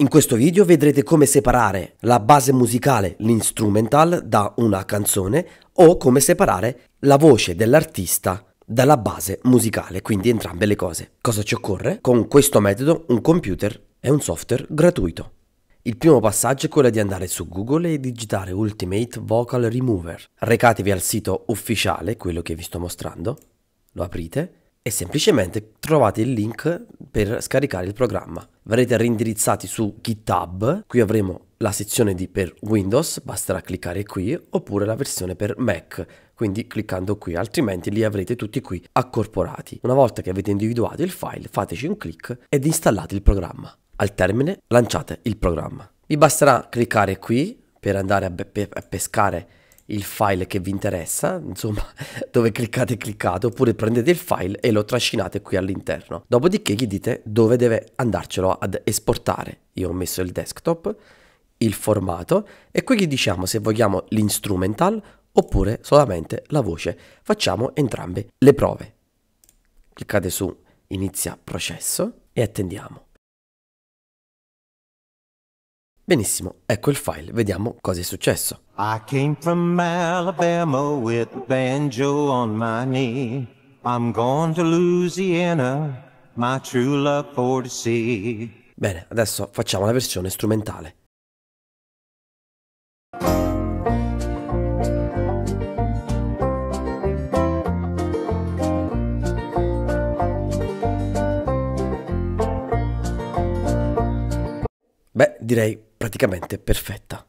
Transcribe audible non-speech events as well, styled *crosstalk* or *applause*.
In questo video vedrete come separare la base musicale, l'instrumental, da una canzone o come separare la voce dell'artista dalla base musicale, quindi entrambe le cose. Cosa ci occorre? Con questo metodo un computer e un software gratuito. Il primo passaggio è quello di andare su Google e digitare Ultimate Vocal Remover. Recatevi al sito ufficiale, quello che vi sto mostrando, lo aprite e semplicemente trovate il link per scaricare il programma. Verrete rindirizzati su GitHub, qui avremo la sezione di per Windows, basterà cliccare qui, oppure la versione per Mac, quindi cliccando qui, altrimenti li avrete tutti qui accorporati. Una volta che avete individuato il file, fateci un clic ed installate il programma. Al termine lanciate il programma. Vi basterà cliccare qui per andare a, pe a pescare il file che vi interessa, insomma, *laughs* dove cliccate cliccate, oppure prendete il file e lo trascinate qui all'interno. Dopodiché gli dite dove deve andarcelo ad esportare. Io ho messo il desktop, il formato e qui gli diciamo se vogliamo l'instrumental oppure solamente la voce. Facciamo entrambe le prove. Cliccate su inizia processo e attendiamo. Benissimo, ecco il file, vediamo cosa è successo. I came from Alabama with a banjo on my knee. I'm going to Louisiana, my true love for the sea. Bene, adesso facciamo la versione strumentale. Beh, direi praticamente perfetta.